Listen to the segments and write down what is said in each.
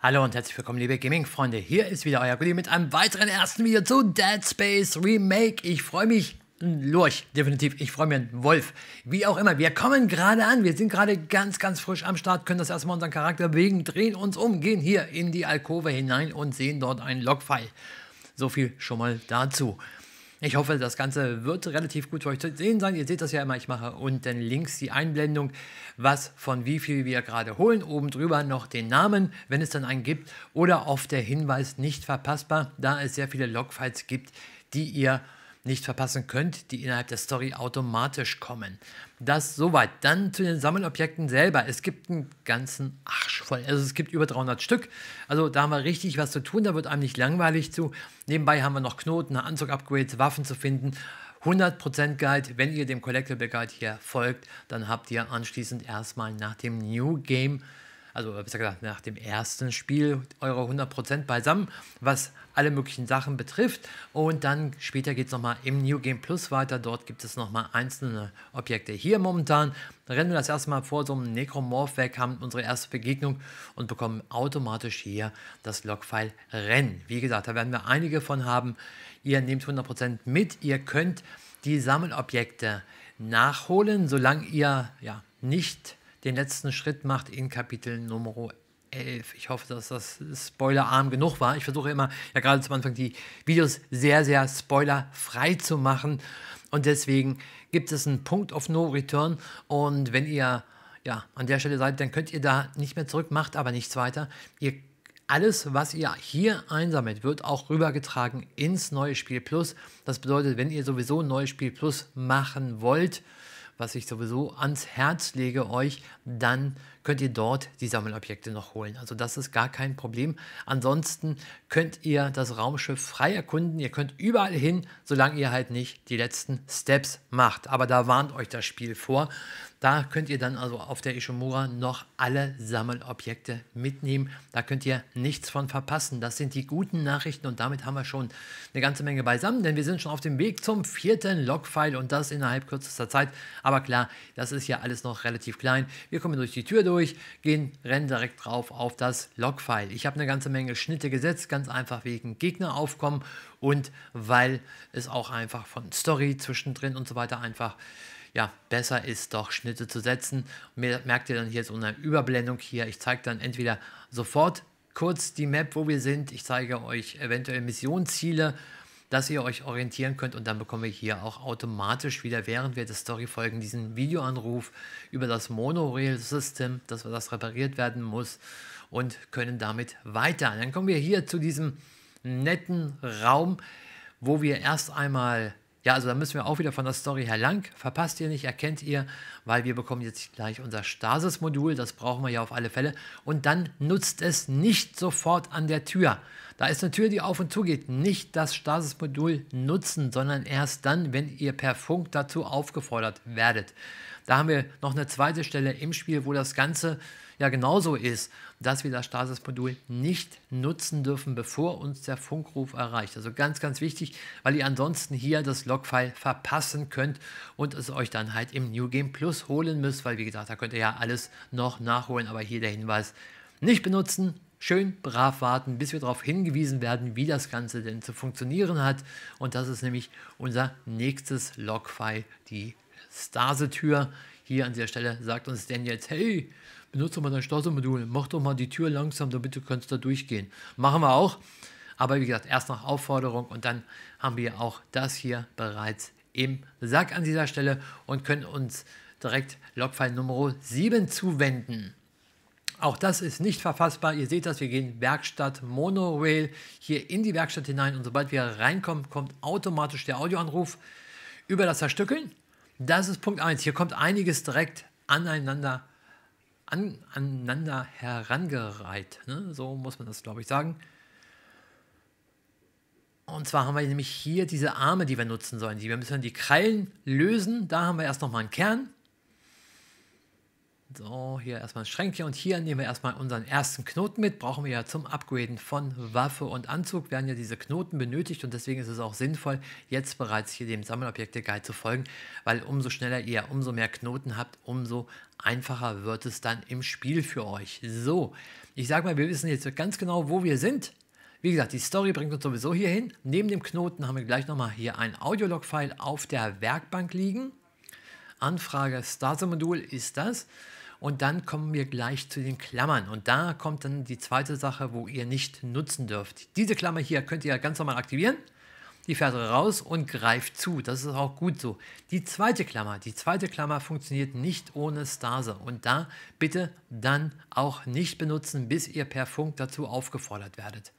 Hallo und herzlich willkommen, liebe Gaming-Freunde. Hier ist wieder euer Gulli mit einem weiteren ersten Video zu Dead Space Remake. Ich freue mich, Lurch, definitiv. Ich freue mich, Wolf. Wie auch immer, wir kommen gerade an. Wir sind gerade ganz, ganz frisch am Start, können das erstmal unseren Charakter bewegen, drehen uns um, gehen hier in die Alkove hinein und sehen dort einen Logfile. So viel schon mal dazu. Ich hoffe, das Ganze wird relativ gut für euch zu sehen sein. Ihr seht das ja immer, ich mache unten links die Einblendung, was von wie viel wir gerade holen. Oben drüber noch den Namen, wenn es dann einen gibt. Oder auf der Hinweis nicht verpassbar, da es sehr viele Logfiles gibt, die ihr nicht verpassen könnt, die innerhalb der Story automatisch kommen. Das soweit. Dann zu den Sammelobjekten selber. Es gibt einen ganzen Arsch voll. Also es gibt über 300 Stück. Also da haben wir richtig was zu tun. Da wird einem nicht langweilig zu. Nebenbei haben wir noch Knoten, Anzug-Upgrades, Waffen zu finden. 100% Guide. Wenn ihr dem Collectible Guide hier folgt, dann habt ihr anschließend erstmal nach dem New Game also besser gesagt, nach dem ersten Spiel eure 100% beisammen, was alle möglichen Sachen betrifft. Und dann später geht es nochmal im New Game Plus weiter. Dort gibt es nochmal einzelne Objekte. Hier momentan rennen wir das erste Mal vor so einem Necromorph weg, haben unsere erste Begegnung und bekommen automatisch hier das Logfile Rennen. Wie gesagt, da werden wir einige von haben. Ihr nehmt 100% mit. Ihr könnt die Sammelobjekte nachholen, solange ihr ja nicht den letzten Schritt macht in Kapitel Nummer 11. Ich hoffe, dass das spoilerarm genug war. Ich versuche immer, ja gerade zum Anfang, die Videos sehr, sehr spoilerfrei zu machen. Und deswegen gibt es einen Punkt of No Return. Und wenn ihr ja, an der Stelle seid, dann könnt ihr da nicht mehr zurück, macht aber nichts weiter. Ihr alles, was ihr hier einsammelt, wird auch rübergetragen ins neue Spiel Plus. Das bedeutet, wenn ihr sowieso ein neues Spiel Plus machen wollt, was ich sowieso ans Herz lege euch, dann könnt ihr dort die Sammelobjekte noch holen. Also das ist gar kein Problem. Ansonsten könnt ihr das Raumschiff frei erkunden. Ihr könnt überall hin, solange ihr halt nicht die letzten Steps macht. Aber da warnt euch das Spiel vor. Da könnt ihr dann also auf der Ishimura noch alle Sammelobjekte mitnehmen. Da könnt ihr nichts von verpassen. Das sind die guten Nachrichten und damit haben wir schon eine ganze Menge beisammen, denn wir sind schon auf dem Weg zum vierten Logfile und das innerhalb kürzester Zeit. Aber klar, das ist ja alles noch relativ klein. Wir kommen durch die Tür durch durch, gehen, rennen direkt drauf auf das Logfile. Ich habe eine ganze Menge Schnitte gesetzt, ganz einfach wegen Gegneraufkommen und weil es auch einfach von Story zwischendrin und so weiter einfach ja, besser ist doch Schnitte zu setzen. Merkt ihr dann hier so eine Überblendung hier. Ich zeige dann entweder sofort kurz die Map, wo wir sind. Ich zeige euch eventuell Missionsziele dass ihr euch orientieren könnt und dann bekommen wir hier auch automatisch wieder, während wir der Story folgen, diesen Videoanruf über das Monorail-System, dass das repariert werden muss und können damit weiter. Dann kommen wir hier zu diesem netten Raum, wo wir erst einmal ja, also da müssen wir auch wieder von der Story her lang. Verpasst ihr nicht, erkennt ihr, weil wir bekommen jetzt gleich unser Stasis-Modul. Das brauchen wir ja auf alle Fälle. Und dann nutzt es nicht sofort an der Tür. Da ist eine Tür, die auf und zu geht. Nicht das Stasis-Modul nutzen, sondern erst dann, wenn ihr per Funk dazu aufgefordert werdet. Da haben wir noch eine zweite Stelle im Spiel, wo das Ganze ja genauso ist, dass wir das Stasis-Modul nicht nutzen dürfen, bevor uns der Funkruf erreicht. Also ganz, ganz wichtig, weil ihr ansonsten hier das Logfile verpassen könnt und es euch dann halt im New Game Plus holen müsst, weil wie gesagt, da könnt ihr ja alles noch nachholen, aber hier der Hinweis, nicht benutzen, schön brav warten, bis wir darauf hingewiesen werden, wie das Ganze denn zu funktionieren hat. Und das ist nämlich unser nächstes Logfile, die Stase-Tür. Hier an dieser Stelle sagt uns denn jetzt, hey, benutze mal dein Schlossermodul, mach doch mal die Tür langsam, damit du kannst da durchgehen. Machen wir auch. Aber wie gesagt, erst nach Aufforderung und dann haben wir auch das hier bereits im Sack an dieser Stelle und können uns direkt Logfile Nummer 7 zuwenden. Auch das ist nicht verfassbar. Ihr seht das, wir gehen Werkstatt Monorail hier in die Werkstatt hinein und sobald wir reinkommen, kommt automatisch der Audioanruf über das Zerstückeln. Das ist Punkt 1. Hier kommt einiges direkt aneinander aneinander herangereiht. Ne? So muss man das, glaube ich, sagen. Und zwar haben wir nämlich hier diese Arme, die wir nutzen sollen. wir müssen die Krallen lösen. Da haben wir erst nochmal einen Kern. So, hier erstmal ein Schränkchen und hier nehmen wir erstmal unseren ersten Knoten mit. Brauchen wir ja zum Upgraden von Waffe und Anzug, werden ja diese Knoten benötigt und deswegen ist es auch sinnvoll, jetzt bereits hier dem Sammelobjekte-Guide zu folgen, weil umso schneller ihr umso mehr Knoten habt, umso einfacher wird es dann im Spiel für euch. So, ich sag mal, wir wissen jetzt ganz genau, wo wir sind. Wie gesagt, die Story bringt uns sowieso hier hin. Neben dem Knoten haben wir gleich nochmal hier ein Audiolog-File auf der Werkbank liegen. Anfrage Starter-Modul ist das. Und dann kommen wir gleich zu den Klammern. Und da kommt dann die zweite Sache, wo ihr nicht nutzen dürft. Diese Klammer hier könnt ihr ganz normal aktivieren. Die fährt raus und greift zu. Das ist auch gut so. Die zweite Klammer, die zweite Klammer funktioniert nicht ohne Stase. Und da bitte dann auch nicht benutzen, bis ihr per Funk dazu aufgefordert werdet.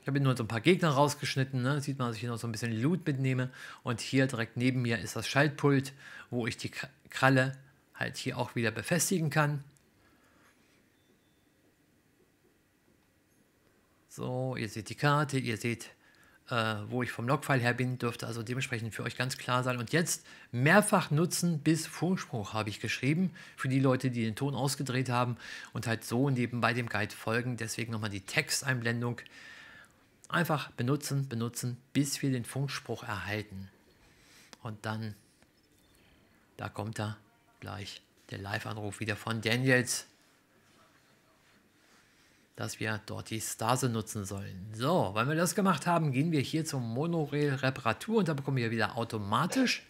Ich habe nur so ein paar Gegner rausgeschnitten. Ne? Sieht man, dass ich hier noch so ein bisschen Loot mitnehme. Und hier direkt neben mir ist das Schaltpult, wo ich die Kralle halt hier auch wieder befestigen kann. So, ihr seht die Karte, ihr seht, äh, wo ich vom Logfile her bin, dürfte also dementsprechend für euch ganz klar sein. Und jetzt mehrfach nutzen bis Funkspruch habe ich geschrieben, für die Leute, die den Ton ausgedreht haben und halt so nebenbei dem Guide folgen. Deswegen nochmal die Texteinblendung. Einfach benutzen, benutzen, bis wir den Funkspruch erhalten. Und dann, da kommt er, gleich der Live-Anruf wieder von Daniels, dass wir dort die Stase nutzen sollen. So, weil wir das gemacht haben, gehen wir hier zum Monorail-Reparatur und da bekommen wir wieder automatisch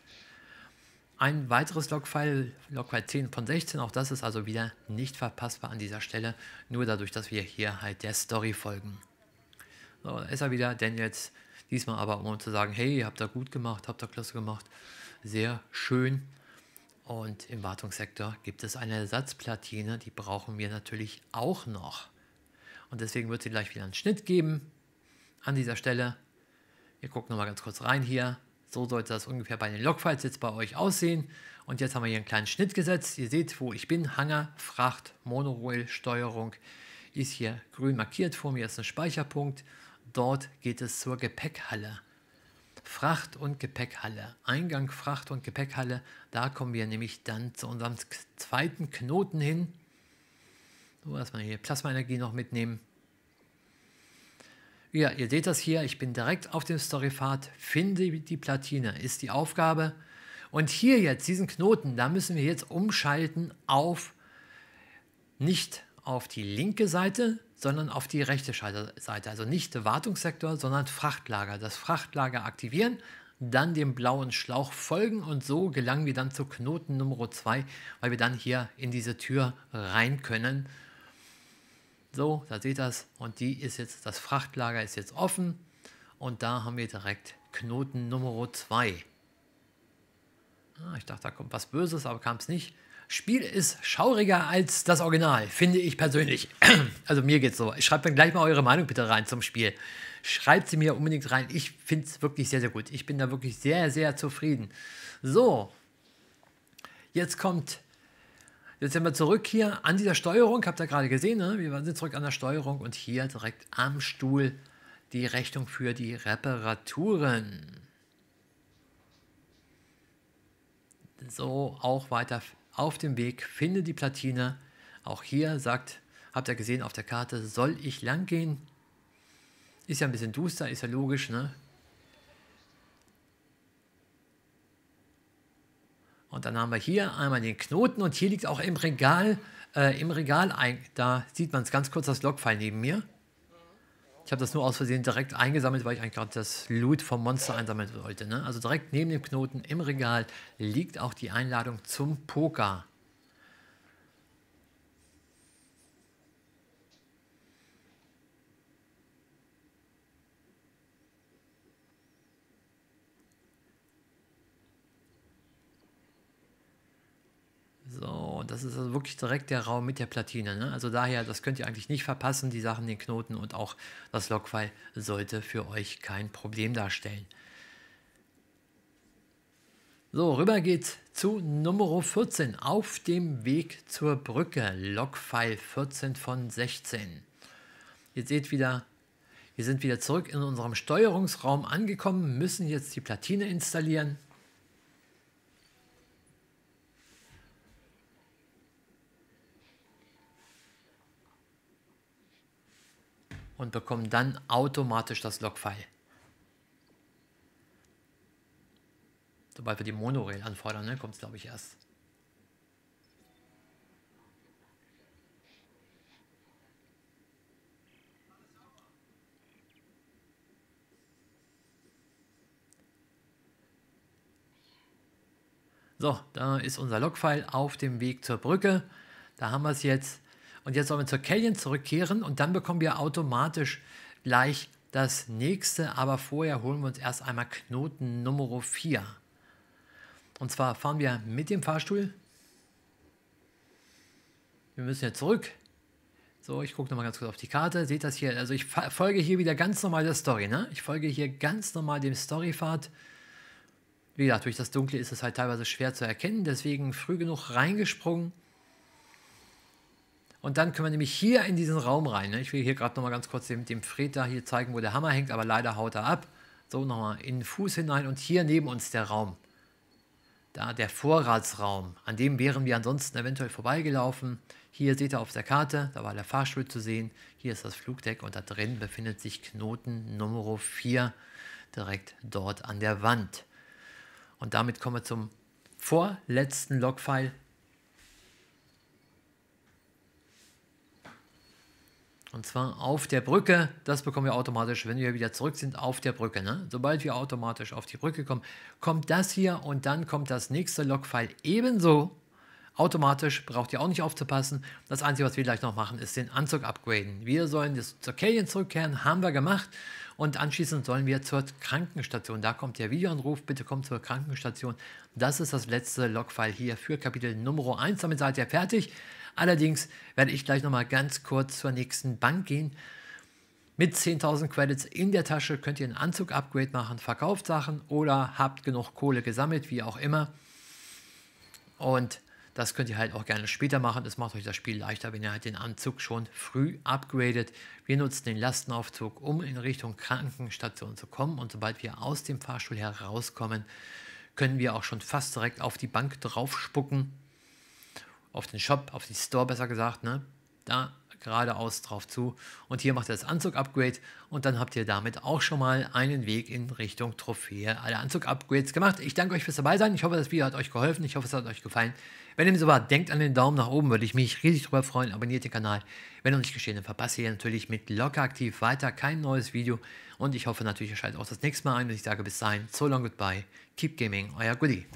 ein weiteres Logfile, Logfile 10 von 16. Auch das ist also wieder nicht verpassbar an dieser Stelle, nur dadurch, dass wir hier halt der Story folgen. So, da ist er wieder, Daniels. Diesmal aber, um zu sagen, hey, habt ihr gut gemacht, habt ihr klasse gemacht. Sehr schön. Und im Wartungssektor gibt es eine Ersatzplatine, die brauchen wir natürlich auch noch. Und deswegen wird sie gleich wieder einen Schnitt geben an dieser Stelle. Wir gucken nochmal ganz kurz rein hier. So sollte das ungefähr bei den Logfiles jetzt bei euch aussehen. Und jetzt haben wir hier einen kleinen Schnitt gesetzt. Ihr seht, wo ich bin. Hanger, Fracht, Monorail, Steuerung ist hier grün markiert. Vor mir ist ein Speicherpunkt. Dort geht es zur Gepäckhalle. Fracht- und Gepäckhalle. Eingang Fracht- und Gepäckhalle. Da kommen wir nämlich dann zu unserem zweiten Knoten hin. So, erstmal hier Plasmaenergie noch mitnehmen. Ja, ihr seht das hier. Ich bin direkt auf dem Storypfad. Finde die Platine ist die Aufgabe. Und hier jetzt, diesen Knoten, da müssen wir jetzt umschalten auf nicht auf die linke Seite, sondern auf die rechte Seite. Also nicht Wartungssektor, sondern Frachtlager. Das Frachtlager aktivieren, dann dem blauen Schlauch folgen und so gelangen wir dann zu Knoten Nummer 2, weil wir dann hier in diese Tür rein können. So, da seht ihr das. Und die ist jetzt, das Frachtlager ist jetzt offen. Und da haben wir direkt Knoten Nummer 2. Ah, ich dachte, da kommt was Böses, aber kam es nicht. Spiel ist schauriger als das Original, finde ich persönlich. Also mir geht's so. Schreibt dann gleich mal eure Meinung bitte rein zum Spiel. Schreibt sie mir unbedingt rein. Ich finde es wirklich sehr, sehr gut. Ich bin da wirklich sehr, sehr zufrieden. So, jetzt kommt, jetzt sind wir zurück hier an dieser Steuerung. Habt ihr gerade gesehen, ne? wir sind zurück an der Steuerung und hier direkt am Stuhl die Rechnung für die Reparaturen. So auch weiter auf dem Weg, finde die Platine. Auch hier sagt, habt ihr gesehen auf der Karte, soll ich lang gehen? Ist ja ein bisschen duster, ist ja logisch, ne? Und dann haben wir hier einmal den Knoten und hier liegt auch im Regal, äh, im Regal ein, da sieht man es ganz kurz, das Logfile neben mir. Ich habe das nur aus Versehen direkt eingesammelt, weil ich eigentlich gerade das Loot vom Monster einsammeln wollte. Ne? Also direkt neben dem Knoten im Regal liegt auch die Einladung zum Poker. Das ist also wirklich direkt der Raum mit der Platine. Ne? Also daher, das könnt ihr eigentlich nicht verpassen, die Sachen, den Knoten und auch das Logfile sollte für euch kein Problem darstellen. So, rüber geht's zu Nummer 14, auf dem Weg zur Brücke, Logfile 14 von 16. Ihr seht wieder, wir sind wieder zurück in unserem Steuerungsraum angekommen, müssen jetzt die Platine installieren. und bekommen dann automatisch das Log-File. Sobald wir die Monorail anfordern, ne, kommt es glaube ich erst. So, da ist unser Logfile auf dem Weg zur Brücke. Da haben wir es jetzt. Und jetzt sollen wir zur Canyon zurückkehren und dann bekommen wir automatisch gleich das nächste. Aber vorher holen wir uns erst einmal Knoten Nummer 4. Und zwar fahren wir mit dem Fahrstuhl. Wir müssen jetzt zurück. So, ich gucke nochmal ganz kurz auf die Karte. Seht das hier? Also ich folge hier wieder ganz normal der Story. Ne? Ich folge hier ganz normal dem Storypfad. Wie gesagt, durch das Dunkle ist es halt teilweise schwer zu erkennen. Deswegen früh genug reingesprungen. Und dann können wir nämlich hier in diesen Raum rein. Ne? Ich will hier gerade nochmal ganz kurz dem, dem Fred da hier zeigen, wo der Hammer hängt, aber leider haut er ab. So, nochmal in den Fuß hinein und hier neben uns der Raum. Da der Vorratsraum, an dem wären wir ansonsten eventuell vorbeigelaufen. Hier seht ihr auf der Karte, da war der Fahrstuhl zu sehen. Hier ist das Flugdeck und da drin befindet sich Knoten Nummer 4 direkt dort an der Wand. Und damit kommen wir zum vorletzten Logfile Und zwar auf der Brücke, das bekommen wir automatisch, wenn wir wieder zurück sind, auf der Brücke. Ne? Sobald wir automatisch auf die Brücke kommen, kommt das hier und dann kommt das nächste Logfile ebenso automatisch, braucht ihr auch nicht aufzupassen. Das Einzige, was wir gleich noch machen, ist den Anzug upgraden. Wir sollen jetzt zur Kellien zurückkehren, haben wir gemacht. Und anschließend sollen wir zur Krankenstation. Da kommt der Videoanruf, bitte kommt zur Krankenstation. Das ist das letzte Logfile hier für Kapitel Nummer 1. Damit seid ihr fertig. Allerdings werde ich gleich nochmal ganz kurz zur nächsten Bank gehen. Mit 10.000 Credits in der Tasche könnt ihr einen Anzug-Upgrade machen, verkauft Sachen oder habt genug Kohle gesammelt, wie auch immer. Und das könnt ihr halt auch gerne später machen. Das macht euch das Spiel leichter, wenn ihr halt den Anzug schon früh upgradet. Wir nutzen den Lastenaufzug, um in Richtung Krankenstation zu kommen. Und sobald wir aus dem Fahrstuhl herauskommen, können wir auch schon fast direkt auf die Bank draufspucken auf den Shop, auf die Store besser gesagt, ne? Da geradeaus drauf zu. Und hier macht ihr das Anzug-Upgrade und dann habt ihr damit auch schon mal einen Weg in Richtung Trophäe alle Anzug-Upgrades gemacht. Ich danke euch fürs dabei sein. Ich hoffe, das Video hat euch geholfen. Ich hoffe, es hat euch gefallen. Wenn dem so war, denkt an den Daumen nach oben, würde ich mich riesig drüber freuen. Abonniert den Kanal. Wenn noch nicht geschehen, dann verpasse ihr natürlich mit locker aktiv weiter kein neues Video. Und ich hoffe natürlich, ihr schaltet auch das nächste Mal ein. Und ich sage bis dahin, so long goodbye, keep gaming, euer Goodie.